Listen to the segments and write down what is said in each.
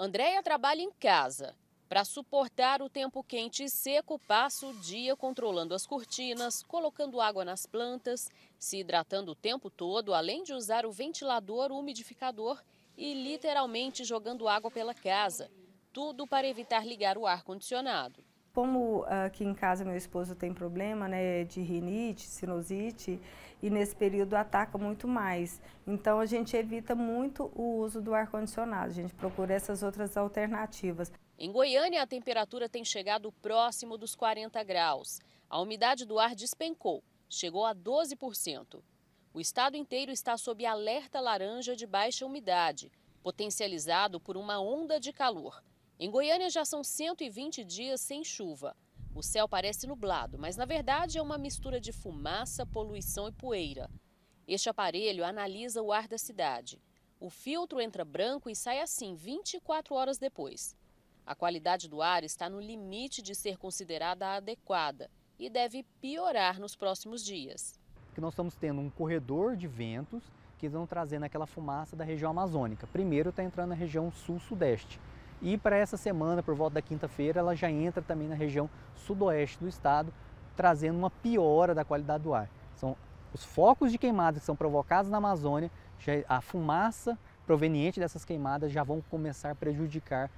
Andréia trabalha em casa. Para suportar o tempo quente e seco, passa o dia controlando as cortinas, colocando água nas plantas, se hidratando o tempo todo, além de usar o ventilador, o umidificador e literalmente jogando água pela casa. Tudo para evitar ligar o ar-condicionado como ah, aqui em casa meu esposo tem problema né, de rinite, sinusite, e nesse período ataca muito mais. Então a gente evita muito o uso do ar-condicionado, a gente procura essas outras alternativas. Em Goiânia, a temperatura tem chegado próximo dos 40 graus. A umidade do ar despencou, chegou a 12%. O estado inteiro está sob alerta laranja de baixa umidade, potencializado por uma onda de calor. Em Goiânia já são 120 dias sem chuva. O céu parece nublado, mas na verdade é uma mistura de fumaça, poluição e poeira. Este aparelho analisa o ar da cidade. O filtro entra branco e sai assim 24 horas depois. A qualidade do ar está no limite de ser considerada adequada e deve piorar nos próximos dias. Que nós estamos tendo um corredor de ventos que vão trazendo aquela fumaça da região amazônica. Primeiro está entrando na região sul-sudeste. E para essa semana, por volta da quinta-feira, ela já entra também na região sudoeste do estado, trazendo uma piora da qualidade do ar. São os focos de queimada que são provocados na Amazônia, é, a fumaça proveniente dessas queimadas já vão começar a prejudicar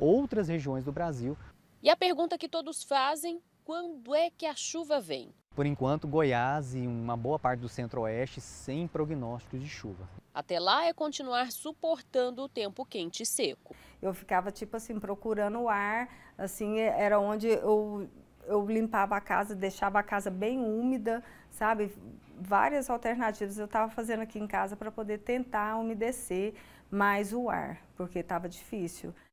outras regiões do Brasil. E a pergunta que todos fazem, quando é que a chuva vem? Por enquanto, Goiás e uma boa parte do centro-oeste sem prognósticos de chuva. Até lá é continuar suportando o tempo quente e seco eu ficava, tipo assim, procurando o ar, assim, era onde eu, eu limpava a casa, deixava a casa bem úmida, sabe? Várias alternativas eu estava fazendo aqui em casa para poder tentar umedecer mais o ar, porque estava difícil.